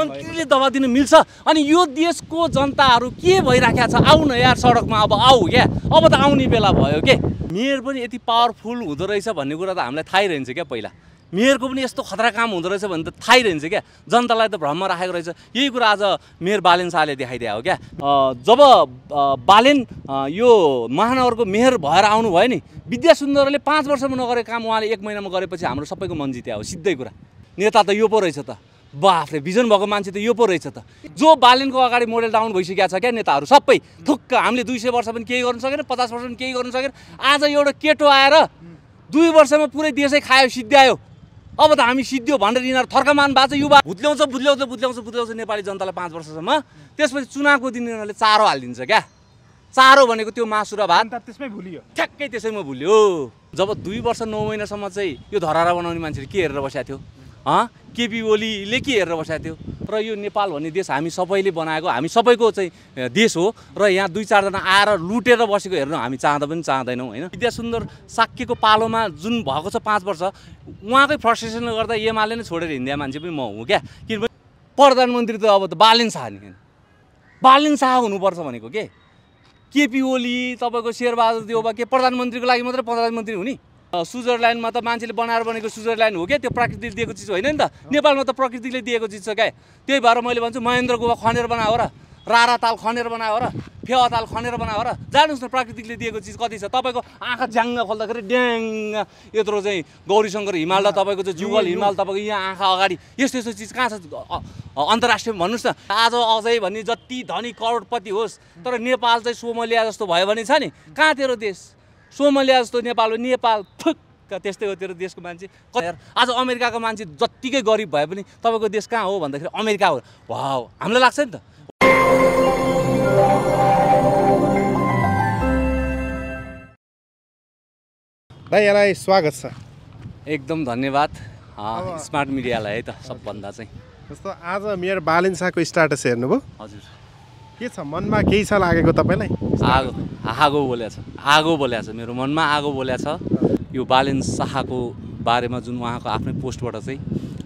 मन्त्रीले दबा दिनु मिल्छ अनि यो देशको जनताहरू के भइराखेको छ आऊ न यार सडकमा अब आऊ क्या अब त आउने बेला भयो के मेयर पनि यति पावरफुल हुँदो रहेछ भन्ने कुरा त हामीलाई थाहै रहन्छ क्या पहिला मेयरको पनि यस्तो खतरा काम हुँदो रहेछ भने त थाहै रहन्छ क्या जनतालाई त भ्रममा राखेको रहेछ यही कुरा आज मेयर बालेन शाहले देखाइदिया हो क्या जब बालेन यो महानगरको मेयर भएर आउनुभयो नि विद्या सुन्दरले पाँच वर्षमा नगरेको काम उहाँले एक महिनामा गरेपछि हाम्रो सबैको मन जित्या हो सिधै कुरा नेता त यो पो रहेछ त बाफले भिजन भएको मान्छे त यो पो रहेछ त जो बालेनको अगाडि मोडल डाउन भइसकेको छ क्या नेताहरू सबै थुक्क हामीले दुई सय वर्ष पनि केही गर्नु सकेन पचास वर्ष पनि केही गर्नु सकेन आज एउटा केटो आएर दुई वर्षमा पुरै देशै खायो सिद्ध्यायो अब त हामी सिद्धियो भनेर यिनीहरू थर्कमान भएको छ युवा भुत्ल्याउँछ भुत्ल्याउँछ भुत्ल्याउँछ भुत्ल्याउँछ नेपाली जनतालाई पाँच वर्षसम्म त्यसपछि चुनावको दिन यिनीहरूले चारो हालिदिन्छ क्या चारो भनेको त्यो मासु र भात त्यसमै भुलियो ठ्याक्कै त्यसैमा भुल्यो जब दुई वर्ष नौ महिनासम्म चाहिँ यो धरारा बनाउने मान्छेले के हेरेर बसेको थियो केपी ओलीले के हेरेर बसाएको थियो र यो नेपाल भन्ने देश हामी सबैले बनाएको हामी सबैको चाहिँ देश हो र यहाँ दुई चारजना आएर लुटेर बसेको हेर्नु हामी चाहँदा पनि चाहँदैनौँ होइन विद्या सुन्दर साक्यको पालोमा जुन भएको छ पाँच वर्ष उहाँकै फ्रस्ट्रेसनले गर्दा एमाले नै छोडेर हिँड्दा मान्छे पनि म हुँ क्या किनभने प्रधानमन्त्री त अब त बालिन शाह नि बालिन शाह हुनुपर्छ भनेको के केपी ओली तपाईँको शेरबहादुर देउबा के प्रधानमन्त्रीको लागि मात्रै प्रधानमन्त्री हुने स्विजरल्यान्डमा त मान्छेले बनाएर बनेको स्विजरल्यान्ड हो क्या त्यो प्राकृतिकले दिएको चिज होइन नि त नेपालमा त प्रकृतिले दिएको चिज छ क्या त्यही भएर मैले भन्छु महेन्द्र गुवा खनेर बनायो र रारा ताल खनेर बनायो र फेवा ताल खनेर बनायो र जानुहोस् न प्राकृतिकले दिएको चिज कति छ तपाईँको आँखा ज्याङ्ग खोल्दाखेरि ड्याङ यत्रो चाहिँ गौरीशङ्कर हिमाल र तपाईँको चाहिँ जुगल हिमाल तपाईँको यहाँ आँखा अगाडि यस्तो यस्तो चिज कहाँ छ अन्तर्राष्ट्रिय भन्नुहोस् न आज अझै भन्ने जति धनी करोडपति होस् तर नेपाल चाहिँ सोमलिया जस्तो भयो भने छ नि कहाँ तेरो देश सोमलिया जस्तो नेपाल नेपाल थुक्क त्यस्तै हो तेरो देशको मान्छे आज अमेरिकाको मान्छे जत्तिकै गरिब भए पनि तपाईँको देश कहाँ हो भन्दाखेरि अमेरिका हो भाउ हामीलाई लाग्छ नि त भाइ यहाँलाई स्वागत छ एकदम धन्यवाद स्मार्ट मिडियालाई है त सबभन्दा चाहिँ जस्तो आज मेरो बालेन्साको स्टाटस हेर्नुभयो हजुर के छ मनमा केही छ लागेको तपाईँलाई आगो आगो बोल्या छ आगो बोल्या छ मेरो मनमा आगो बोल्या छ यो बालेन शाहको बारेमा जुन उहाँको आफ्नै पोस्टबाट चाहिँ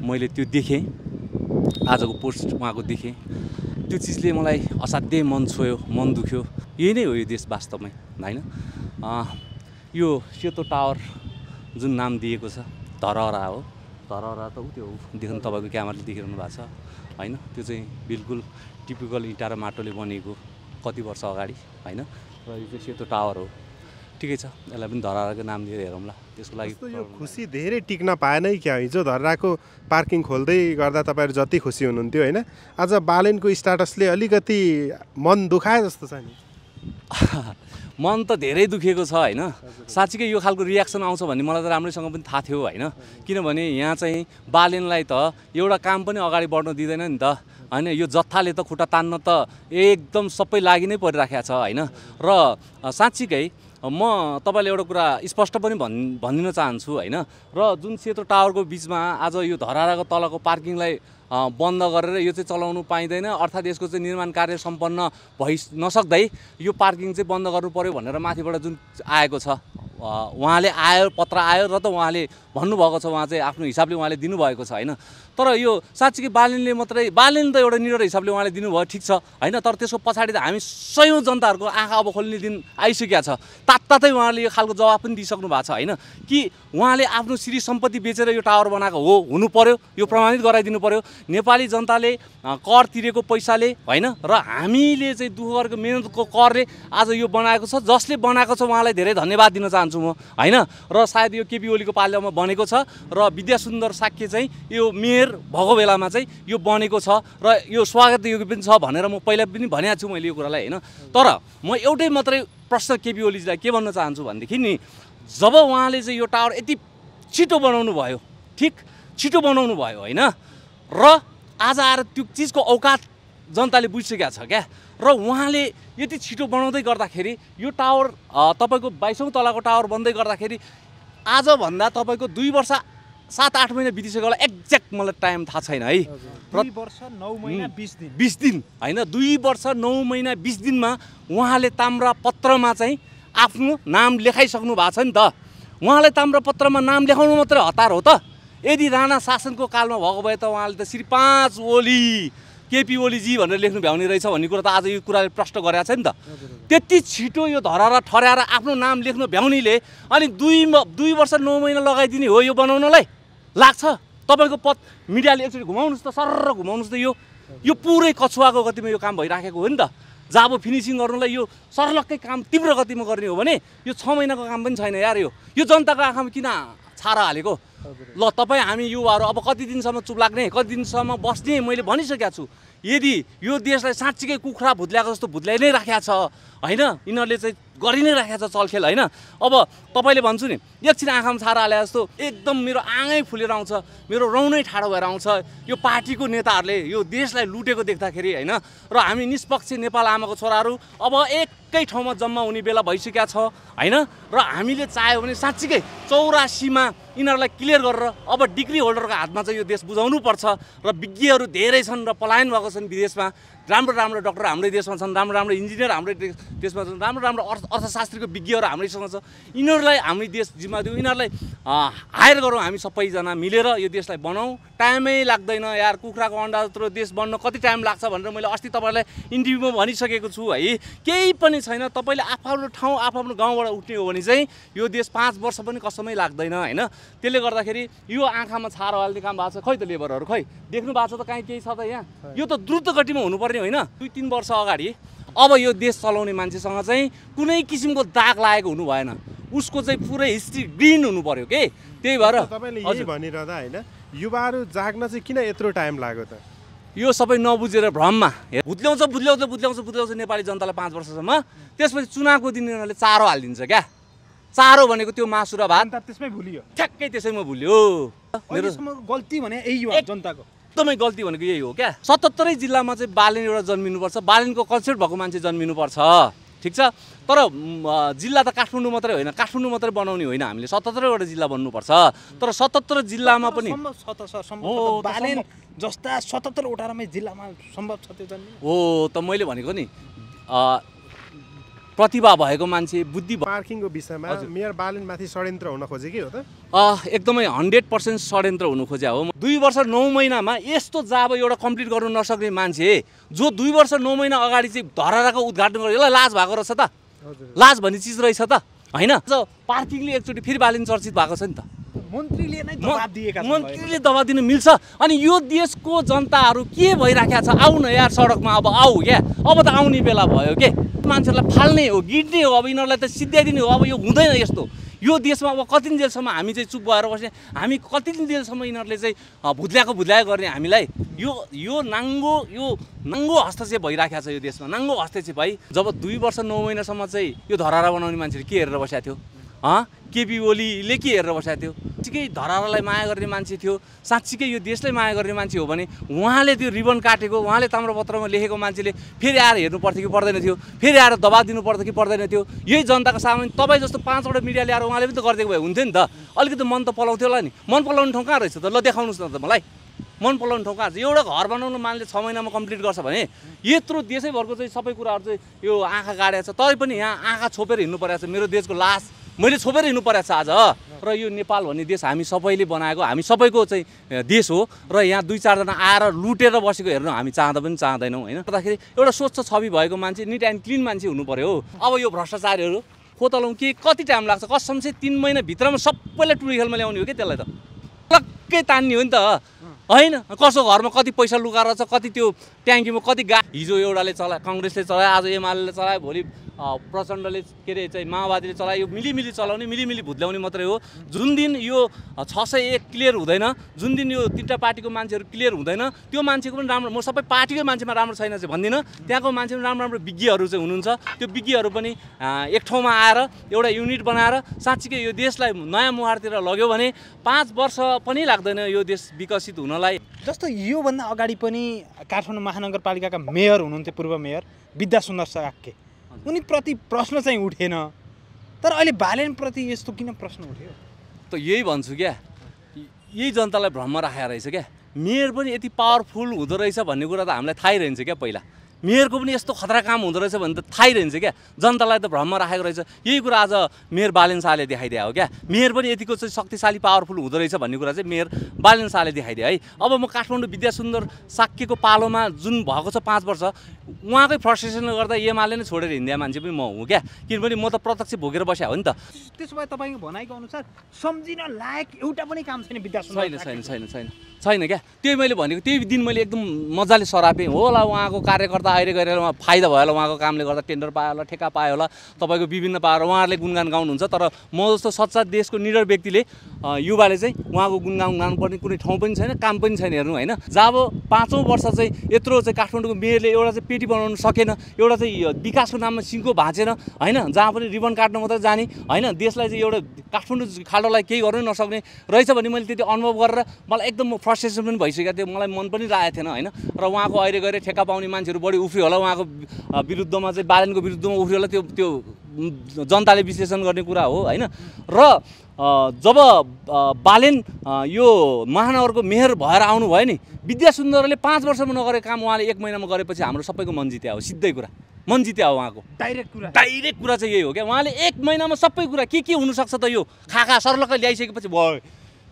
मैले त्यो देखेँ आजको पोस्ट उहाँको देखेँ त्यो चिजले मलाई असाध्यै मन छोयो मन दुख्यो यही नै हो यो देश वास्तवमै होइन यो सेतो टावर जुन नाम दिएको छ धरहरा हो धरहरा त ऊ त्यो देख्नु तपाईँको क्यामराले देखिरहनु भएको छ होइन त्यो चाहिँ बिल्कुल टिपिकल इँटा र माटोले बनेको कति वर्ष अगाडि होइन र यो चाहिँ सेतो टावर हो ठिकै छ यसलाई पनि धराराको नाम दिएर हेरौँला त्यसको लागि यो खुसी धेरै टिक्न पाएनै क्या हिजो धराराको पार्किङ खोल्दै गर्दा तपाईँहरू जति खुसी हुनुहुन्थ्यो होइन आज बालेनको स्टाटसले अलिकति मन दुखाए जस्तो छ नि मन त धेरै दुखेको छ होइन साँच्चीकै यो खालको रियाक्सन आउँछ भन्ने मलाई त राम्रैसँग पनि थाहा थियो होइन किनभने यहाँ चाहिँ बालेनलाई त एउटा काम पनि अगाडि बढ्न दिँदैन नि त होइन यो जत्थाले त खुट्टा तान्न त एकदम सबै लागि नै परिराखेको छ होइन र साँच्चीकै म तपाईँलाई एउटा कुरा स्पष्ट पनि भन् भनिदिन चाहन्छु होइन र जुन सेतो टावरको बिचमा आज यो धराराको तलको पार्किङलाई बन्द गरेर यो चाहिँ चलाउनु पाइँदैन अर्थात् यसको चाहिँ निर्माण कार्य सम्पन्न भइ नसक्दै यो पार्किङ चाहिँ बन्द गर्नु पऱ्यो भनेर माथिबाट जुन आएको छ उहाँले आयो पत्र आयो र त उहाँले भन्नुभएको छ उहाँ चाहिँ आफ्नो हिसाबले उहाँले दिनुभएको छ होइन तर यो साँच्चीकै बालिनले मात्रै बालिन त एउटा निडर हिसाबले उहाँले दिनुभयो ठिक छ होइन तर त्यसको पछाडि त हामी सयौँ जनताहरूको आँखा अब खोल्ने दिन आइसकेका छ तात्तातै उहाँले यो खालको जवाब पनि दिइसक्नु भएको छ होइन कि उहाँले आफ्नो श्री सम्पत्ति बेचेर यो टावर बनाएको हो हुनु पऱ्यो यो प्रमाणित गराइदिनु पऱ्यो नेपाली जनताले कर तिरेको पैसाले होइन र हामीले चाहिँ दुःख गरेको मेहनतको करले आज यो बनाएको छ जसले बनाएको छ उहाँलाई धेरै धन्यवाद दिन चाहन्छु म होइन र सायद यो केपी ओलीको पालामा बनेको छ र विद्यासुन्दर साक्य चाहिँ यो मेयर धेर भएको बेलामा चाहिँ यो बनेको छ र यो स्वागत योग्य पनि छ भनेर म पहिला पनि भनेको छु मैले यो कुरालाई होइन तर म एउटै मात्रै प्रश्न केपी ओलीजीलाई के भन्न चाहन्छु भनेदेखि नि जब उहाँले चाहिँ यो टावर यति छिटो बनाउनु भयो ठिक छिटो बनाउनु भयो होइन र आज आएर त्यो चिजको औकात जनताले बुझिसकेको छ क्या र उहाँले यति छिटो बनाउँदै गर्दाखेरि यो टावर तपाईँको बाइसौँ तलाको टावर बन्दै गर्दाखेरि आजभन्दा तपाईँको दुई वर्ष सात आठ महिना बितिसक्यो होला एक्ज्याक्ट मलाई टाइम थाहा छैन है वर्ष नौ महिना बिस दिन बिस दिन होइन दुई वर्ष नौ महिना बिस दिनमा उहाँले ताम्रा पत्रमा चाहिँ आफ्नो नाम लेखाइसक्नु भएको छ नि त उहाँलाई पत्रमा नाम लेखाउनु मात्रै हतार हो त यदि राणा शासनको कालमा भएको भए त उहाँले त श्री पाँच ओली केपी ओलीजी भनेर लेख्नु भ्याउने रहेछ भन्ने कुरा त आज यो कुराले प्रष्ट गराएको छ नि त त्यति छिटो यो धरार ठहराएर आफ्नो नाम लेख्नु भ्याउनेले अनि दुई दुई वर्ष नौ महिना लगाइदिने हो यो बनाउनलाई लाग्छ तपाईँको पद मिडियाले एकचोटि घुमाउनुहोस् त सर घुमाउनुहोस् त यो यो पुरै कछुवाको गतिमा यो काम भइराखेको हो नि त जाबो फिनिसिङ गर्नुलाई यो सर्लक्कै काम तीव्र गतिमा गर्ने हो भने यो छ महिनाको काम पनि छैन यार यो यो जनताको आँखामा किन छारा हालेको ल तपाईँ हामी युवाहरू अब कति दिनसम्म चुप लाग्ने कति दिनसम्म बस्ने मैले भनिसकेको छु यदि यो देशलाई साँच्चीकै कुखुरा भुत्ल्याएको जस्तो भुत्ल्याइ नै राखेको छ होइन यिनीहरूले चाहिँ गरि नै राखेको छ चलखेल होइन अब तपाईँले भन्छु नि एकछिन आँखामा छारा हाले जस्तो एकदम मेरो आँगै फुलेर आउँछ मेरो रौनै ठाडो भएर आउँछ यो पार्टीको नेताहरूले यो देशलाई लुटेको देख्दाखेरि होइन र हामी निष्पक्ष नेपाल आमाको छोराहरू अब एकै ठाउँमा जम्मा हुने बेला भइसकेका छ होइन र हामीले चाह्यो भने साँच्चीकै चौरासीमा यिनीहरूलाई क्लियर गरेर अब डिग्री होल्डरको हातमा चाहिँ यो देश पर्छ र विज्ञहरू धेरै छन् र पलायन भएको छन् विदेशमा राम्रो राम्रो डक्टर हाम्रै देशमा छन् राम्रो राम्रो इन्जिनियर हाम्रै देशमा छन् राम्रो राम्रो अर्थ अर्थशास्त्रीको विज्ञहरू हाम्रैसँग छ यिनीहरूलाई हामी देश जिम्मा दिउँ यिनीहरूलाई हायर गरौँ हामी सबैजना मिलेर यो देशलाई बनाउँ टाइमै लाग्दैन यार कुखुराको अन्डा जत्रो देश बन्न कति टाइम लाग्छ भनेर मैले अस्ति तपाईँलाई इन्टरभ्यूमा भनिसकेको छु है केही पनि छैन तपाईँले आफ्नो ठाउँ आफ्नो गाउँबाट उठ्ने हो भने चाहिँ यो देश पाँच वर्ष पनि कसमै लाग्दैन होइन त्यसले गर्दाखेरि यो आँखामा छार हाल्ने काम भएको छ खै त लेबरहरू खै देख्नु भएको छ त कहीँ केही छ त यहाँ यो त द्रुत गतिमा हुनुपर्ने मात्रै होइन दुई तिन वर्ष अगाडि अब यो देश चलाउने मान्छेसँग चाहिँ कुनै किसिमको दाग लागेको हुनु भएन उसको चाहिँ पुरै हिस्ट्री ग्रिन हुनु पऱ्यो के त्यही भएर भनिरहँदा होइन युवाहरू जाग्न चाहिँ किन यत्रो टाइम लाग्यो त यो सबै नबुझेर भ्रममा भुत्ल्याउँछ बुत्ल्याउँछ बुत्ल्याउँछ बुत्ल्याउँछ नेपाली जनतालाई पाँच वर्षसम्म त्यसपछि चुनावको दिन उनीहरूले चारो हालिदिन्छ क्या चारो भनेको त्यो मासु र भात त्यसमै भुलियो ठ्याक्कै त्यसैमा भुल्यो मेरो गल्ती भने यही हो जनताको एकदमै गल्ती भनेको यही हो क्या सतहत्तरै जिल्लामा चाहिँ बालेन एउटा जन्मिनुपर्छ बालेनको कन्सेप्ट भएको मान्छे जन्मिनुपर्छ ठिक छ तर जिल्ला त काठमाडौँ मात्रै होइन काठमाडौँ मात्रै बनाउने होइन हामीले सतहत्तरवटा जिल्ला बन्नुपर्छ तर सतहत्तर जिल्लामा पनि जस्ता सतहत्तरवटा जिल्लामा सम्भव छ त्यो हो त मैले भनेको नि प्रतिभा भएको मान्छे बुद्धि पार्किङको विषयमा मेयर बालनमाथि षड्यन्त्र हुन खोजे कि हो त एकदमै हन्ड्रेड पर्सेन्ट षड्यन्त्र हुनु खोजे हो दुई वर्ष नौ महिनामा यस्तो जाब एउटा कम्प्लिट गर्नु नसक्ने मान्छे जो दुई वर्ष नौ महिना अगाडि चाहिँ धराराको उद्घाटन गर्यो यसलाई लाज भएको रहेछ त लाज भन्ने चिज रहेछ त होइन पार्किङले एकचोटि फेरि बालिन चर्चित भएको छ नि त मन्त्रीले नै मन्त्रीले दबाब दिनु मिल्छ अनि यो देशको जनताहरू के भइराखेको छ आऊ न यार सडकमा अब आऊ क्या अब त आउने बेला भयो के मान्छेहरूलाई फाल्ने हो गिड्ने हो अब यिनीहरूलाई त सिध्याइदिने हो अब यो हुँदैन यस्तो यो देशमा अब कति दिन जेलसम्म हामी चाहिँ चुप भएर बस्ने हामी कति दिन जेलसम्म यिनीहरूले चाहिँ भुत्ल्याएको भुत्ल्याएको गर्ने हामीलाई यो यो नाङ्गो यो नाङ्गो हस्तक्षेप भइराखेको छ यो देशमा नाङ्गो हस्तक्षेप भाइ जब दुई वर्ष नौ महिनासम्म चाहिँ यो धरारा बनाउने मान्छेले के हेरेर बसेको थियो केपी ओलीले के हेरेर बसेको थियो साँच्चीकै धरारालाई माया गर्ने मान्छे थियो साँच्चीकै यो देशलाई माया गर्ने मान्छे हो भने उहाँले त्यो रिबन काटेको उहाँले ताम्रपत्रमा लेखेको मान्छेले फेरि आएर हेर्नु पर्थ्यो कि पर्दैन थियो फेरि आएर दबाब दिनु पर्थ्यो कि पर्दैन थियो यही जनताको सामान तपाईँ जस्तो पाँचवटा मिडिया ल्याएर उहाँले पनि त गरिदिएको भए हुन्थ्यो नि त अलिकति मन त पलाउँथ्यो होला नि मन पलाउने ठाउँ कहाँ रहेछ त ल देखाउनुहोस् न त मलाई मन पलाउने ठाउँ कहाँ छ एउटा घर बनाउनु मानले छ महिनामा कम्प्लिट गर्छ भने यत्रो देशैभरको चाहिँ सबै कुराहरू चाहिँ यो आँखा गाडेको छ तरै पनि यहाँ आँखा छोपेर हिँड्नु परेको छ मेरो देशको लास्ट मैले छोपेर हिँड्नु परेको छ आज र यो नेपाल भन्ने देश हामी सबैले बनाएको हामी सबैको चाहिँ देश हो र यहाँ दुई चारजना आएर लुटेर बसेको हेर्नु हामी चाहँदा पनि चाहँदैनौँ होइन गर्दाखेरि एउटा स्वच्छ छवि भएको मान्छे निट एन्ड क्लिन मान्छे हुनु पऱ्यो अब यो भ्रष्टाचारीहरू खोतलाउँ के कति टाइम लाग्छ कसम चाहिँ तिन महिनाभित्रमा सबैलाई टुरी खेलमा ल्याउने हो कि त्यसलाई त लक्कै तान्ने हो नि त होइन कसो घरमा कति पैसा लुगाएर छ कति त्यो ट्याङ्कीमा कति गा हिजो एउटाले चलायो कङ्ग्रेसले चलायो आज एमाले चलायो भोलि प्रचण्डले के अरे चाहिँ माओवादीले चलायो यो मिलिमिली चलाउने मिलिमिली भुत्ल्याउने मात्रै हो जुन दिन यो छ सय एक क्लियर हुँदैन जुन दिन यो तिनवटा पार्टीको मान्छेहरू क्लियर हुँदैन त्यो मान्छेको पनि राम्रो म सबै पार्टीकै मान्छेमा राम्रो छैन चाहिँ भन्दिनँ त्यहाँको मान्छे पनि राम्रो राम्रो विज्ञहरू चाहिँ हुनुहुन्छ त्यो विज्ञहरू पनि एक ठाउँमा आएर एउटा युनिट बनाएर साँच्चीकै यो देशलाई नयाँ मुहारतिर लग्यो भने पाँच वर्ष पनि लाग्दैन यो देश विकसित हुनलाई जस्तो योभन्दा अगाडि पनि काठमाडौँ महानगरपालिकाका मेयर हुनुहुन्थ्यो पूर्व मेयर विद्या सुन्दर उनी प्रति प्रश्न चाहिँ उठेन तर अहिले बालेनप्रति यस्तो किन प्रश्न उठ्यो त यही भन्छु क्या यही जनतालाई भ्रम राखेको रहेछ क्या मेयर पनि यति पावरफुल हुँदो रहेछ भन्ने कुरा त हामीलाई थाहै रहन्छ क्या पहिला मेयरको पनि यस्तो खतरा काम हुँदो रहेछ भने त थाहै रहन्छ क्या जनतालाई त भ्रममा राखेको रहेछ यही कुरा आज मेयर बालेन शाहले देखाइदियो हो क्या मेयर पनि यतिको चाहिँ शक्तिशाली पावरफुल हुँदो रहेछ भन्ने कुरा चाहिँ मेयर बालेन शाहले देखाइदियो है अब म काठमाडौँ विद्या सुन्दर साक्यको पालोमा जुन भएको छ पाँच वर्ष उहाँकै फ्रस्ट्रेसनले गर्दा एमाले नै छोडेर हिँड्दा मान्छे पनि म हुँ क्या किनभने म त प्रत्यक्ष भोगेर बस्या हो नि त त्यसो भए तपाईँको भनाइको अनुसार सम्झिन लायक एउटा पनि काम छैन विद्या छैन छैन छैन छैन क्या त्यही मैले भनेको त्यही दिन मैले एकदम मजाले सरापेँ होला उहाँको कार्यकर्ता अहिले गरेर उहाँ फाइदा भयो होला उहाँको कामले गर्दा टेन्डर पायो होला ठेक्का पायो होला तपाईँको विभिन्न पाएर उहाँहरूले गुणगान गाउनुहुन्छ तर म जस्तो सच्चा देशको निडर व्यक्तिले युवाले चाहिँ उहाँको गुणगान गाउनुपर्ने कुनै ठाउँ पनि छैन काम पनि छैन हेर्नु होइन जब पाँचौँ वर्ष चाहिँ यत्रो चाहिँ काठमाडौँको मेयरले एउटा चाहिँ पेटी बनाउनु सकेन एउटा चाहिँ विकासको नाममा सिङ्को भाँचेन होइन जहाँ पनि रिबन काट्न मात्रै जाने होइन देशलाई चाहिँ एउटा काठमाडौँ खाल्डोलाई केही गर्नै नसक्ने रहेछ भने मैले त्यति अनुभव गरेर मलाई एकदम फ्रस्ट्रेसन पनि भइसकेको थियो मलाई मन पनि लागेको थिएन होइन र उहाँको अहिले गएर ठेक्का पाउने मान्छेहरू बढी अगाडि उफ्रियो होला उहाँको विरुद्धमा चाहिँ बालनको विरुद्धमा उफ्रियो होला त्यो त्यो जनताले विश्लेषण गर्ने कुरा हो होइन र जब बालेन यो महानगरको मेयर भएर आउनुभयो नि विद्या सुन्दरले पाँच वर्षमा नगरेको काम उहाँले एक महिनामा गरेपछि हाम्रो सबैको मन जित्या हो सिधै कुरा मन जित्या हो उहाँको डाइरेक्ट कुरा डाइरेक्ट कुरा चाहिँ यही हो क्या उहाँले एक महिनामा सबै कुरा के के हुनसक्छ त यो खाका सर्लक्क ल्याइसकेपछि भयो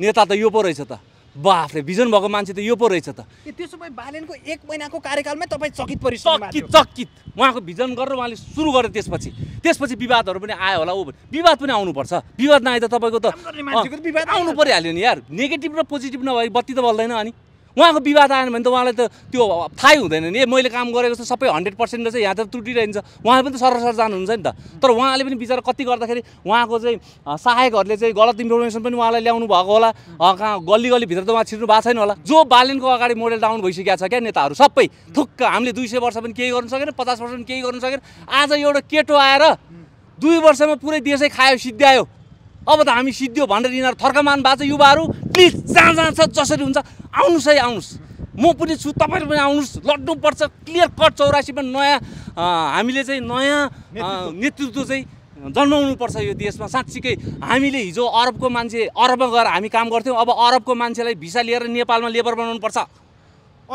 नेता त यो पो रहेछ त बाफले भिजन भएको मान्छे त यो पो रहेछ त त्यसो भए बालेनको एक महिनाको कार्यकालमै तपाईँ चकित परिसक्यो चकित चकित उहाँको भिजन गरेर उहाँले सुरु गरे त्यसपछि त्यसपछि विवादहरू पनि आयो होला ऊ विवाद पनि आउनुपर्छ विवाद नआए त तपाईँको त विवाद आउनु परिहाल्यो नि यार नेगेटिभ र पोजिटिभ नभए बत्ती त बल्दैन अनि उहाँको विवाद आएन भने त उहाँलाई त त्यो थाहै हुँदैन नि मैले काम गरेको जस्तो सबै हन्ड्रेड पर्सेन्ट रहेछ यहाँ त त्रुटि उहाँले उहाँ पनि त सरसर जानुहुन्छ नि त तर उहाँले पनि विचार कति गर्दाखेरि उहाँको चाहिँ सहायकहरूले चाहिँ गलत इन्फर्मेसन पनि उहाँलाई ल्याउनु भएको होला कहाँ गल्ली गल्लीभित्र त उहाँ छिर्नु भएको छैन होला जो बालनको अगाडि मोडल डाउन भइसकेको छ क्या नेताहरू सबै थुक्क हामीले दुई सय वर्ष पनि केही गर्नु सकेन पचास वर्ष पनि केही गर्नु सकेन आज एउटा केटो आएर दुई वर्षमा पुरै देशै खायो सिद्ध्यायो अब त हामी सिद्धियो भनेर यिनीहरू थर्कमान भएको छ युवाहरू प्लिज जहाँ जहाँ छ जसरी हुन्छ आउनुहोस् है आउनुहोस् म पनि छु तपाईँ पनि आउनुहोस् लड्नुपर्छ क्लियर कट चौरासीमा नयाँ हामीले चाहिँ नयाँ नेतृत्व चाहिँ जन्माउनुपर्छ यो देशमा साँच्चीकै हामीले हिजो अरबको मान्छे अरबमा गएर हामी काम गर्थ्यौँ अब अरबको मान्छेलाई भिसा लिएर नेपालमा लेबर बनाउनुपर्छ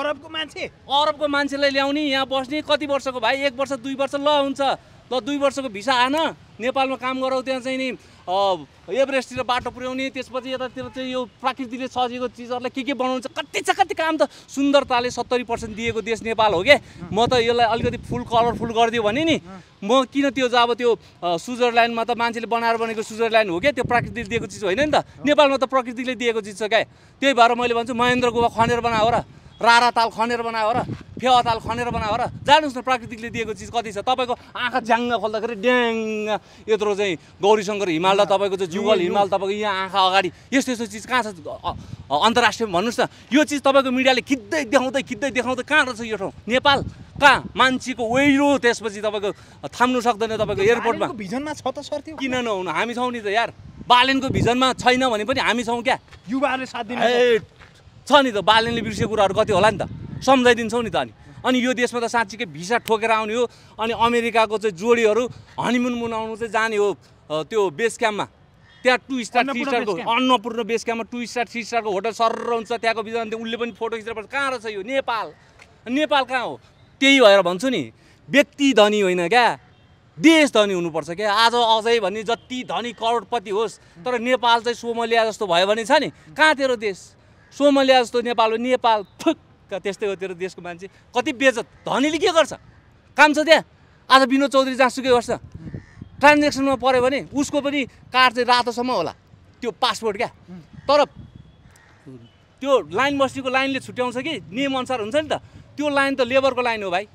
अरबको मान्छे अरबको मान्छेलाई ल्याउने यहाँ बस्ने कति वर्षको भाइ एक वर्ष दुई वर्ष ल हुन्छ ल दुई वर्षको भिसा आएन नेपालमा काम गराउ त्यहाँ चाहिँ नि एभरेस्टतिर बाटो पुर्याउने त्यसपछि यतातिर चाहिँ यो प्राकृतिकले सजिएको चिजहरूलाई के के बनाउँछ कति छ कति काम त सुन्दरताले सत्तरी पर्सेन्ट दिएको देश नेपाल हो क्या म त यसलाई अलिकति फुल कलरफुल गरिदियो भने नि म किन त्यो अब त्यो स्विजरल्यान्डमा त मान्छेले बनाएर बनेको स्विजरल्यान्ड हो क्या त्यो प्राकृतिकले दिएको चिज होइन नि त नेपालमा त प्रकृतिले दिएको चिज छ क्या त्यही भएर मैले भन्छु महेन्द्र गुवा खनेर बनाएर रारा ताल खनेर बनायो र फेवा ताल खनेर बनायो र जानुहोस् न प्राकृतिकले दिएको चिज कति छ तपाईँको आँखा ज्याङ्ग खोल्दाखेरि ड्याङ यत्रो चाहिँ गौरीशङ्कर हिमाल र तपाईँको चाहिँ जुगल हिमाल तपाईँको यहाँ आँखा अगाडि यस्तो यस्तो चिज कहाँ छ अन्तर्राष्ट्रियमा भन्नुहोस् न यो चिज तपाईँको मिडियाले खिच्दै देखाउँदै खिच्दै देखाउँदै कहाँ रहेछ यो ठाउँ नेपाल कहाँ मान्छेको वेरो त्यसपछि तपाईँको थाम्नु सक्दैन तपाईँको एयरपोर्टमा भिजनमा छ त सर किन नहुनु हामी छौँ नि त यार बालेनको भिजनमा छैन भने पनि हामी छौँ क्या युवाहरूले साथ दिनु छ नि त बालनले बिर्सेको कुराहरू कति होला नि त सम्झाइदिन्छौ नि त अनि अनि यो देशमा त साँच्चीकै भिसा ठोकेर आउने हो अनि अमेरिकाको चाहिँ जोडीहरू हनिमुन मुनाउनु चाहिँ जाने हो त्यो बेस क्याम्पमा त्यहाँ टु स्टार थ्री स्टारको अन्नपूर्ण बेस क्याम्पमा टु स्टार थ्री स्टारको होटल सर हुन्छ त्यहाँको बिजन उसले पनि फोटो खिचेर पर्छ कहाँ रहेछ यो नेपाल नेपाल कहाँ हो त्यही भएर भन्छु नि व्यक्ति धनी होइन क्या देश धनी हुनुपर्छ क्या आज अझै भने जति धनी करोडपति होस् तर नेपाल चाहिँ सोमलिया जस्तो भयो भने छ नि कहाँ तेरो देश सोमल्या जस्तो नेपाल हो नेपाल थुक्क त्यस्तै हो तेरो देशको मान्छे कति बेजत धनीले के गर्छ काम छ त्यहाँ आज विनोद चौधरी जहाँसुकै गर्छ ट्रान्जेक्सनमा पऱ्यो भने उसको पनि कार्ड चाहिँ रातोसम्म होला त्यो पासपोर्ट क्या तर त्यो लाइन बस्तीको लाइनले छुट्याउँछ कि नियमअनुसार हुन्छ नि त त्यो लाइन त लेबरको लाइन हो भाइ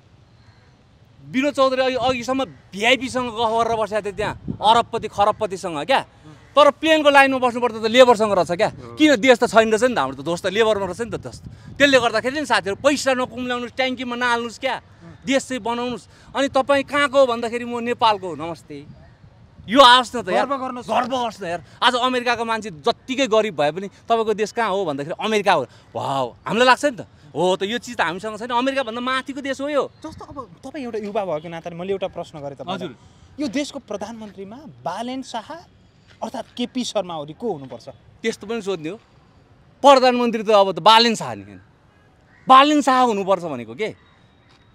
विनोद चौधरी अघि अघिसम्म भिआइपीसँग गफ गरेर बसेको थियो त्यहाँ अरबपति खरबपतिसँग क्या तर प्लेनको लाइनमा बस्नुपर्दा त लेबरसँग रहेछ क्या किन देश त छैन रहेछ नि त हाम्रो त दोष त लेबरमा रहेछ नि त दोष त्यसले गर्दाखेरि नि साथीहरू पैसा नकुम्ल्याउनुहोस् ट्याङ्कीमा नहाल्नुहोस् क्या देश चाहिँ बनाउनुहोस् अनि तपाईँ कहाँको भन्दाखेरि म नेपालको नमस्ते यो आओस् न त यार गर्नुहोस् गर्व गर्नुहोस् यार आज अमेरिकाको मान्छे जत्तिकै गरिब भए पनि तपाईँको देश कहाँ हो भन्दाखेरि अमेरिका हो भाउ हामीलाई लाग्छ नि त हो त यो चिज त हामीसँग छैन अमेरिकाभन्दा माथिको देश हो यो जस्तो अब तपाईँ एउटा युवा भएको नाताले मैले एउटा प्रश्न गरेँ त हजुर यो देशको प्रधानमन्त्रीमा बालेन शाह अर्थात् केपी शर्मा ओली को हुनुपर्छ त्यस्तो पनि सोध्ने हो प्रधानमन्त्री त अब त बालेन शाह नि बालेन शाह हुनुपर्छ भनेको के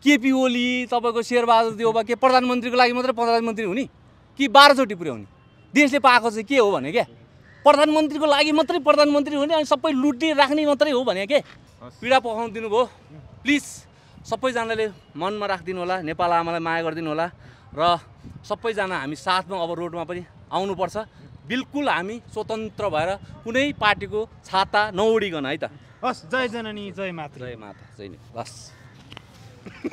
केपी ओली तपाईँको शेरबहादुर देउबा के प्रधानमन्त्रीको लागि मात्रै प्रधानमन्त्री हुने कि बाह्रचोटि पुर्याउने देशले पाएको चाहिँ के हो भने क्या प्रधानमन्त्रीको लागि मात्रै प्रधानमन्त्री हुने अनि सबै लुटी राख्ने मात्रै हो भने के पीडा पकाउनु दिनुभयो प्लिज सबैजनाले मनमा राखिदिनु होला नेपाल आमालाई माया गरिदिनु होला र सबैजना हामी साथमा अब रोडमा पनि आउनुपर्छ बिल्कुल हामी स्वतन्त्र भएर कुनै पार्टीको छाता नौडिकन है त हस् जय जननी जय माता जय माता जय हस्